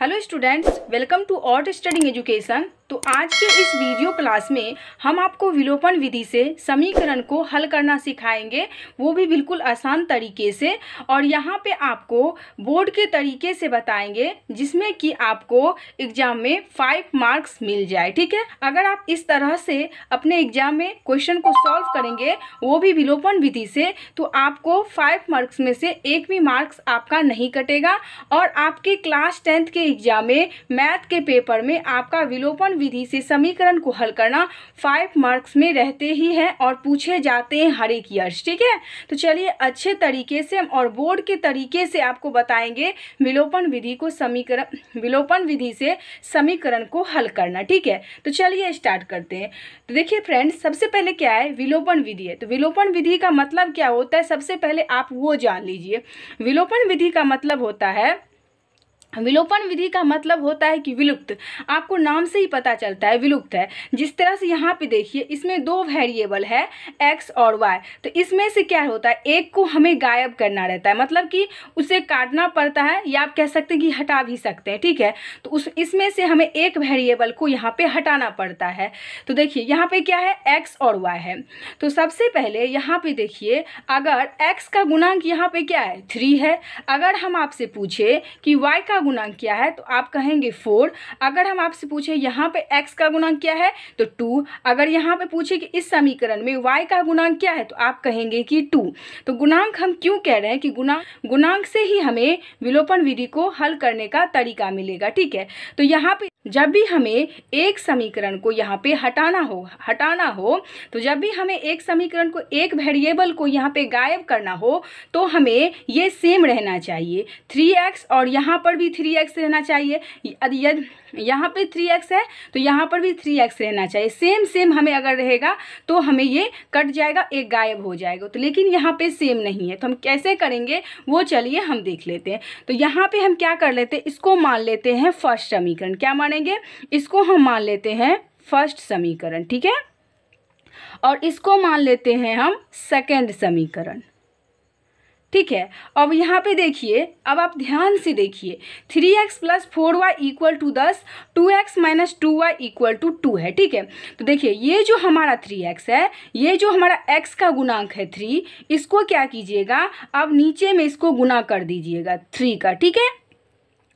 hello students welcome to outstanding education तो आज के इस वीडियो क्लास में हम आपको विलोपन विधि से समीकरण को हल करना सिखाएंगे वो भी बिल्कुल आसान तरीके से और यहाँ पे आपको बोर्ड के तरीके से बताएंगे जिसमें कि आपको एग्जाम में फाइव मार्क्स मिल जाए ठीक है अगर आप इस तरह से अपने एग्जाम में क्वेश्चन को सॉल्व करेंगे वो भी विलोपन विधि से तो आपको फाइव मार्क्स में से एक भी मार्क्स आपका नहीं कटेगा और आपके क्लास टेंथ के एग्जाम में मैथ के पेपर में आपका विलोपन विधि से समीकरण को हल करना फाइव मार्क्स में रहते ही है और पूछे जाते हैं हर एक ईयर्स ठीक है तो चलिए अच्छे तरीके से और बोर्ड के तरीके से आपको बताएंगे विलोपन विधि को समीकरण विलोपन विधि से समीकरण को हल करना ठीक है तो चलिए स्टार्ट करते हैं तो देखिए फ्रेंड्स सबसे पहले क्या है विलोपन विधि है तो विलोपन विधि का मतलब क्या होता है सबसे पहले आप वो जान लीजिए विलोपन विधि का मतलब होता है विलोपन विधि का मतलब होता है कि विलुप्त आपको नाम से ही पता चलता है विलुप्त है जिस तरह से यहाँ पे देखिए इसमें दो वेरिएबल है एक्स और वाई तो इसमें से क्या होता है एक को हमें गायब करना रहता है मतलब कि उसे काटना पड़ता है या आप कह सकते हैं कि हटा भी सकते हैं ठीक है तो उस इसमें से हमें एक वेरिएबल को यहाँ पर हटाना पड़ता है तो देखिए यहाँ पर क्या है एक्स और वाई है तो सबसे पहले यहाँ पर देखिए अगर एक्स का गुणांक यहाँ पर क्या है थ्री है अगर हम आपसे पूछे कि वाई का गुणांक क्या है तो आप कहेंगे फोर अगर हम आपसे पूछे यहाँ पे एक्स का गुणांक क्या है तो टू अगर यहाँ पे पूछे कि इस समीकरण में वाई का गुणांक क्या है तो आप कहेंगे कि टू तो गुणांक हम क्यों कह रहे हैं कि गुणा गुणांक से ही हमें विलोपन विधि को हल करने का तरीका मिलेगा ठीक है तो यहाँ पे जब भी हमें एक समीकरण को यहाँ पे हटाना हो हटाना हो तो जब भी हमें एक समीकरण को एक वेरिएबल को यहाँ पे गायब करना हो तो हमें ये सेम रहना चाहिए थ्री एक्स और यहाँ पर भी थ्री एक्स रहना चाहिए यदि यहाँ पे थ्री एक्स है तो यहाँ पर भी थ्री एक्स रहना चाहिए सेम सेम हमें अगर रहेगा तो हमें ये कट जाएगा एक गायब हो जाएगा तो लेकिन यहाँ पर सेम नहीं है तो हम कैसे करेंगे वो चलिए हम देख लेते हैं तो यहाँ पर हम क्या कर लेते हैं इसको मान लेते हैं फर्स्ट समीकरण क्या माने करेंगे इसको हम मान लेते हैं फर्स्ट समीकरण ठीक है और इसको मान लेते हैं हम सेकंड समीकरण ठीक है अब यहाँ पे देखिए अब आप ध्यान से देखिए three x plus four y equal to दस two x minus two y equal to two है ठीक है तो देखिए ये जो हमारा थ्री एक्स है ये जो हमारा एक्स का गुणांक है थ्री इसको क्या कीजिएगा अब नीचे में इसको गुना कर दीजिएगा थ्री का ठीक है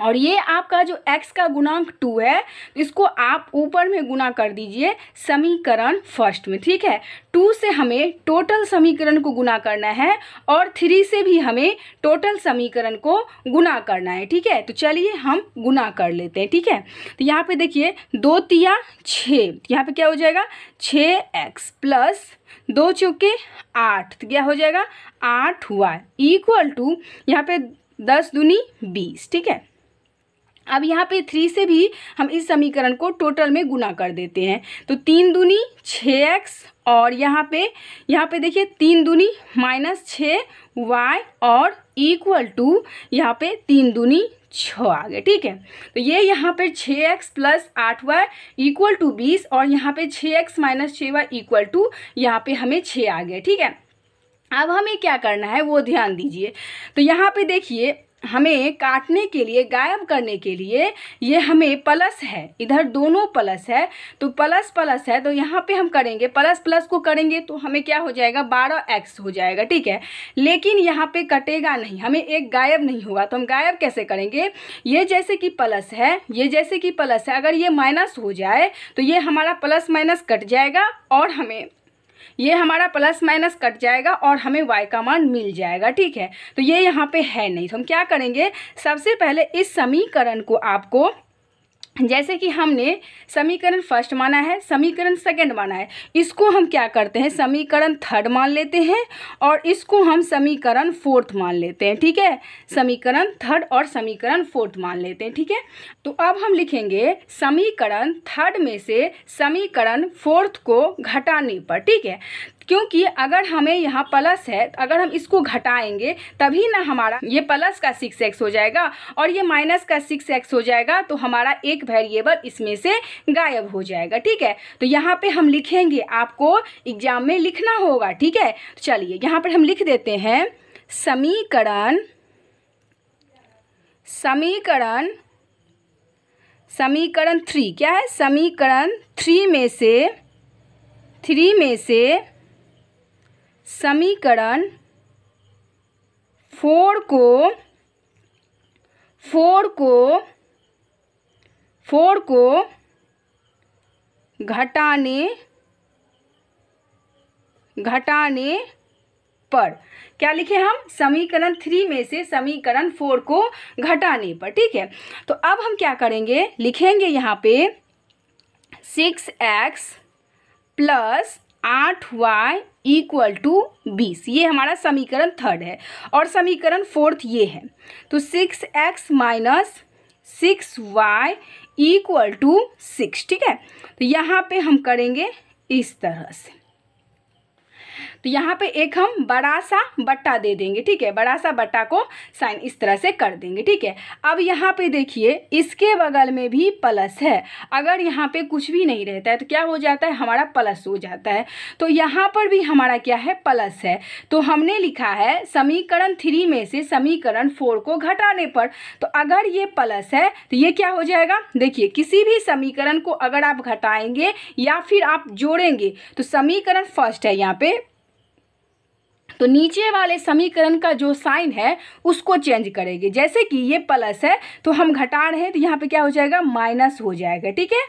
और ये आपका जो x का गुणांक टू है इसको आप ऊपर में गुना कर दीजिए समीकरण फर्स्ट में ठीक है टू से हमें टोटल समीकरण को गुना करना है और थ्री से भी हमें टोटल समीकरण को गुना करना है ठीक है तो चलिए हम गुना कर लेते हैं ठीक है तो यहाँ पे देखिए दो तिया छः यहाँ पे क्या हो जाएगा छः एक्स प्लस दो चौके आठ तो क्या हो जाएगा आठ हुआ इक्वल टू यहाँ पे दस दूनी बीस ठीक है अब यहाँ पे थ्री से भी हम इस समीकरण को टोटल में गुना कर देते हैं तो तीन दूनी छः एक्स और यहाँ पे यहाँ पे देखिए तीन दूनी माइनस छः वाई और इक्वल टू यहाँ पे तीन दूनी छः आ गए ठीक है तो ये यहाँ पे छः एक्स प्लस आठ वाई इक्वल टू बीस और यहाँ पे छः एक्स माइनस छः वाई इक्वल टू यहाँ पे हमें छः आ गए ठीक है अब हमें क्या करना है वो ध्यान दीजिए तो यहाँ पे देखिए हमें काटने के लिए गायब करने के लिए ये हमें प्लस है इधर दोनों प्लस है तो प्लस प्लस है तो यहाँ पे हम करेंगे प्लस प्लस को करेंगे तो हमें क्या हो जाएगा बारह एक्स हो जाएगा ठीक है लेकिन यहाँ पे कटेगा नहीं हमें एक गायब नहीं होगा तो हम गायब कैसे करेंगे ये जैसे कि प्लस है ये जैसे कि प्लस है अगर ये माइनस हो जाए तो ये हमारा प्लस माइनस कट जाएगा और हमें ये हमारा प्लस माइनस कट जाएगा और हमें वाई का मान मिल जाएगा ठीक है तो ये यहाँ पे है नहीं तो हम क्या करेंगे सबसे पहले इस समीकरण को आपको जैसे कि हमने समीकरण फर्स्ट माना है समीकरण सेकंड माना है इसको हम क्या करते हैं समीकरण थर्ड मान लेते हैं और इसको हम समीकरण फोर्थ मान लेते हैं ठीक है समीकरण थर्ड और समीकरण फोर्थ मान लेते हैं ठीक है तो अब हम लिखेंगे समीकरण थर्ड में से समीकरण फोर्थ को घटाने पर ठीक है क्योंकि अगर हमें यहाँ प्लस है अगर हम इसको घटाएंगे तभी ना हमारा ये प्लस का सिक्स एक्स हो जाएगा और ये माइनस का सिक्स एक्स हो जाएगा तो हमारा एक वेरिएबल इसमें से गायब हो जाएगा ठीक है तो यहाँ पे हम लिखेंगे आपको एग्जाम में लिखना होगा ठीक है तो चलिए यहाँ पर हम लिख देते हैं समीकरण समीकरण समीकरण थ्री क्या है समीकरण थ्री में से थ्री में से समीकरण फोर को फोर को फोर को घटाने घटाने पर क्या लिखे हम समीकरण थ्री में से समीकरण फोर को घटाने पर ठीक है तो अब हम क्या करेंगे लिखेंगे यहाँ पे सिक्स एक्स प्लस आठ वाई इक्वल टू बीस ये हमारा समीकरण थर्ड है और समीकरण फोर्थ ये है तो six x minus six y equal to six ठीक है तो यहाँ पे हम करेंगे इस तरह से तो यहाँ पे एक हम बड़ा सा बट्टा दे देंगे ठीक है बड़ा सा बट्टा को साइन इस तरह से कर देंगे ठीक है अब यहाँ पे देखिए इसके बगल में भी प्लस है अगर यहाँ पे कुछ भी नहीं रहता है तो क्या हो जाता है हमारा प्लस हो जाता है तो यहाँ पर भी हमारा क्या है प्लस है तो हमने लिखा है समीकरण थ्री में से समीकरण फोर को घटाने पर तो अगर ये प्लस है तो ये क्या हो जाएगा देखिए किसी भी समीकरण को अगर आप घटाएंगे या फिर आप जोड़ेंगे तो समीकरण फर्स्ट है यहाँ पे तो नीचे वाले समीकरण का जो साइन है उसको चेंज करेंगे जैसे कि ये प्लस है तो हम घटा रहे हैं तो यहाँ पे क्या हो जाएगा माइनस हो जाएगा ठीक है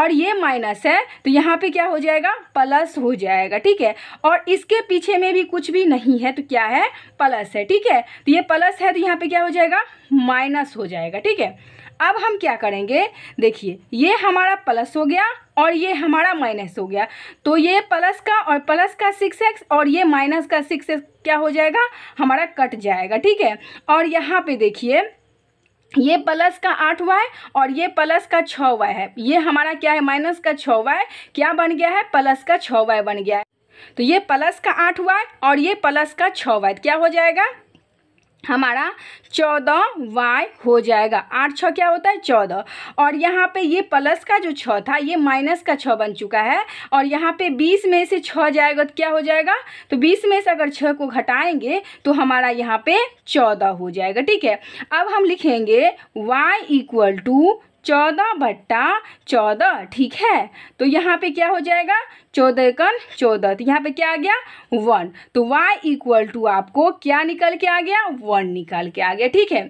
और ये माइनस है तो यहाँ पे क्या हो जाएगा प्लस हो जाएगा ठीक है और इसके पीछे में भी कुछ भी नहीं है तो क्या है प्लस है ठीक है तो ये प्लस है तो यहाँ पे क्या हो जाएगा माइनस हो जाएगा ठीक है अब हम क्या करेंगे देखिए ये हमारा प्लस हो गया और ये हमारा माइनस हो गया तो ये प्लस का और प्लस का सिक्स एक्स और ये माइनस का सिक्स एक्स क्या हो जाएगा हमारा कट जाएगा ठीक है और यहाँ पे देखिए ये प्लस का आठ वाई और ये प्लस का छ वाई है ये हमारा क्या है माइनस का छ वाई क्या बन गया है प्लस का छ वाई बन गया है तो ये प्लस का आठ वाई और ये प्लस का छ वाई क्या हो जाएगा हमारा चौदह वाई हो जाएगा आठ छः क्या होता है चौदह और यहाँ पे ये प्लस का जो छः था ये माइनस का छः बन चुका है और यहाँ पे बीस में से छः जाएगा तो क्या हो जाएगा तो बीस में से अगर छः को घटाएंगे तो हमारा यहाँ पे चौदह हो जाएगा ठीक है अब हम लिखेंगे वाई इक्वल टू चौदह बट्टा चौदह ठीक है तो यहाँ पे क्या हो जाएगा चौदह कन चौदह तो यहाँ पे क्या आ गया वन तो y इक्वल टू आपको क्या निकल के आ गया वन निकल के आ गया ठीक है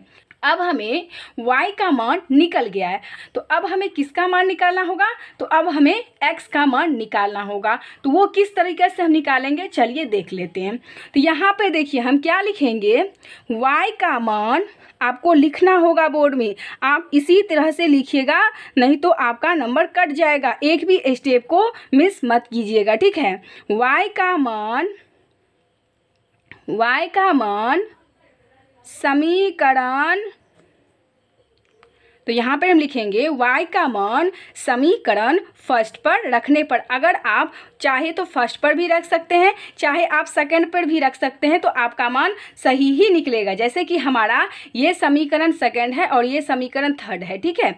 अब हमें y का मान निकल गया है तो अब हमें किसका मान निकालना होगा तो अब हमें x का मान निकालना होगा तो वो किस तरीके से हम निकालेंगे चलिए देख लेते हैं तो यहाँ पे देखिए हम क्या लिखेंगे y का मान आपको लिखना होगा बोर्ड में आप इसी तरह से लिखिएगा नहीं तो आपका नंबर कट जाएगा एक भी स्टेप को मिस मत कीजिएगा ठीक है वाई का मान वाई का मान समीकरण तो यहाँ पर हम लिखेंगे y का मान समीकरण फर्स्ट पर रखने पर अगर आप चाहे तो फर्स्ट पर भी रख सकते हैं चाहे आप सेकंड पर भी रख सकते हैं तो आपका मान सही ही निकलेगा जैसे कि हमारा ये समीकरण सेकंड है और ये समीकरण थर्ड है ठीक है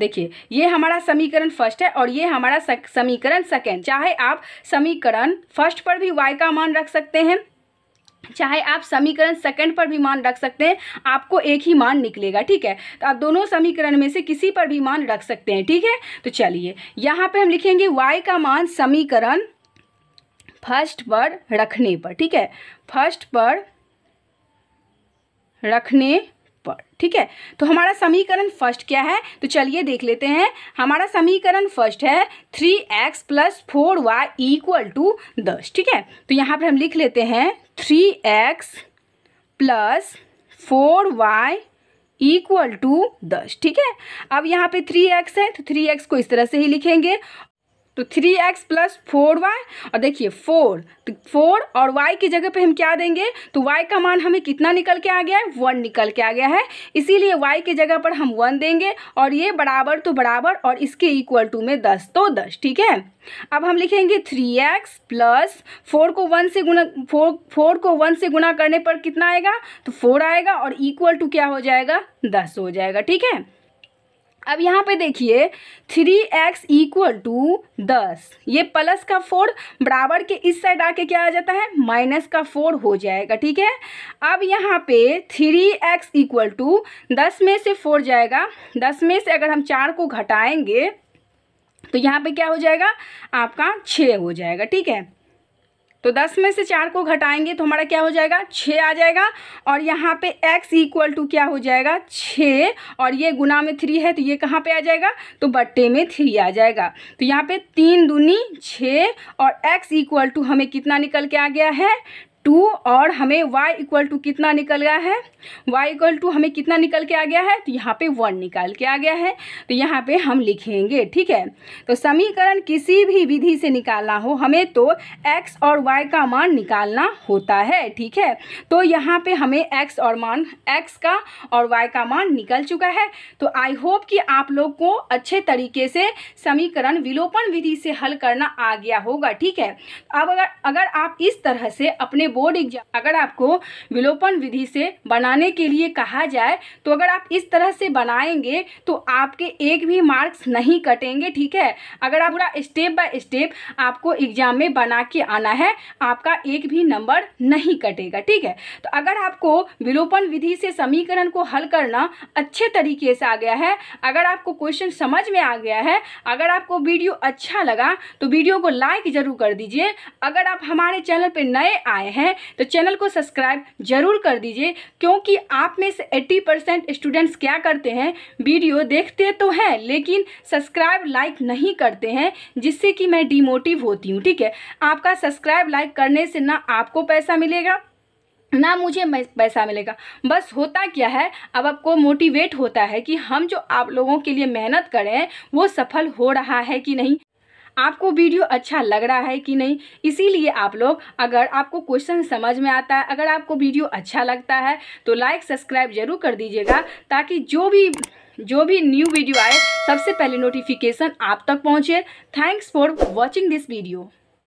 देखिए ये हमारा समीकरण फर्स्ट है और ये हमारा समीकरण सेकेंड चाहे आप समीकरण फर्स्ट पर भी वाई का मान रख सकते हैं चाहे आप समीकरण सेकंड पर भी मान रख सकते हैं आपको एक ही मान निकलेगा ठीक है तो आप दोनों समीकरण में से किसी पर भी मान रख सकते हैं ठीक है तो चलिए यहाँ पे हम लिखेंगे y का मान समीकरण फर्स्ट पर रखने पर ठीक है फर्स्ट पर रखने पर ठीक है तो हमारा समीकरण फर्स्ट क्या है तो चलिए देख लेते हैं हमारा समीकरण फर्स्ट है three x plus four y equal to दस ठीक है तो यहाँ पर हम लिख लेते हैं three x plus four y equal to दस ठीक है अब यहाँ पे थ्री एक्स है तो थ्री एक्स को इस तरह से ही लिखेंगे तो three x plus four y और देखिए फोर तो फोर और वाई की जगह पे हम क्या देंगे तो वाई का मान हमें कितना निकल के आ गया है वन निकल के आ गया है इसीलिए वाई की जगह पर हम वन देंगे और ये बराबर तो बराबर और इसके इक्वल टू में दस तो दस ठीक है अब हम लिखेंगे थ्री एक्स प्लस फोर को वन से गुना फोर फोर को वन से गुना करने पर कितना आएगा तो फोर आएगा और इक्वल टू क्या हो जाएगा दस हो जाएगा ठीक है अब यहाँ पे देखिए थ्री एक्स इक्वल टू दस ये प्लस का फोर बराबर के इस साइड आके क्या आ जाता है माइनस का फोर हो जाएगा ठीक है अब यहाँ पे थ्री एक्स इक्वल टू दस में से फोर जाएगा दस में से अगर हम चार को घटाएंगे तो यहाँ पे क्या हो जाएगा आपका छः हो जाएगा ठीक है तो दस में से चार को घटाएंगे तो हमारा क्या हो जाएगा छः आ जाएगा और यहाँ पे x इक्वल टू क्या हो जाएगा छः और ये गुना में थ्री है तो ये कहाँ पे आ जाएगा तो बट्टे में थ्री आ जाएगा तो यहाँ पे तीन दूनी छः और x इक्वल टू हमें कितना निकल के आ गया है टू और हमें y इक्वल टू कितना निकल गया है y इक्वल टू हमें कितना निकल के आ गया है तो यहाँ पे वन निकाल के आ गया है तो यहाँ पे हम लिखेंगे ठीक है तो समीकरण किसी भी विधि से निकालना हो हमें तो x और y का मान निकालना होता है ठीक है तो यहाँ पे हमें x और मान x का और y का मान निकल चुका है तो आई होप कि आप लोग को अच्छे तरीके से समीकरण विलोपन विधि से हल करना आ गया होगा ठीक है अब अगर अगर आप इस तरह से अपने बोर्ड एग्जाम अगर आपको विलोपन विधि से बनाने के लिए कहा जाए तो अगर आप इस तरह से बनाएंगे तो आपके एक भी मार्क्स नहीं कटेंगे ठीक है अगर आप पूरा स्टेप बाय स्टेप आपको एग्जाम में बना के आना है आपका एक भी नंबर नहीं कटेगा ठीक है तो अगर आपको विलोपन विधि से समीकरण को हल करना अच्छे तरीके से आ गया है अगर आपको क्वेश्चन समझ में आ गया है अगर आपको वीडियो अच्छा लगा तो वीडियो को लाइक ज़रूर कर दीजिए अगर आप हमारे चैनल पर नए आए हैं हैं तो चैनल को सब्सक्राइब जरूर कर दीजिए क्योंकि आप में से 80 परसेंट स्टूडेंट्स क्या करते हैं वीडियो देखते तो हैं लेकिन सब्सक्राइब लाइक नहीं करते हैं जिससे कि मैं डिमोटिव होती हूँ ठीक है आपका सब्सक्राइब लाइक करने से ना आपको पैसा मिलेगा ना मुझे पैसा मिलेगा बस होता क्या है अब आपको मोटिवेट होता है कि हम जो आप लोगों के लिए मेहनत करें वो सफल हो रहा है कि नहीं आपको वीडियो अच्छा लग रहा है कि नहीं इसीलिए आप लोग अगर आपको क्वेश्चन समझ में आता है अगर आपको वीडियो अच्छा लगता है तो लाइक सब्सक्राइब जरूर कर दीजिएगा ताकि जो भी जो भी न्यू वीडियो आए सबसे पहले नोटिफिकेशन आप तक पहुंचे thanks for watching this video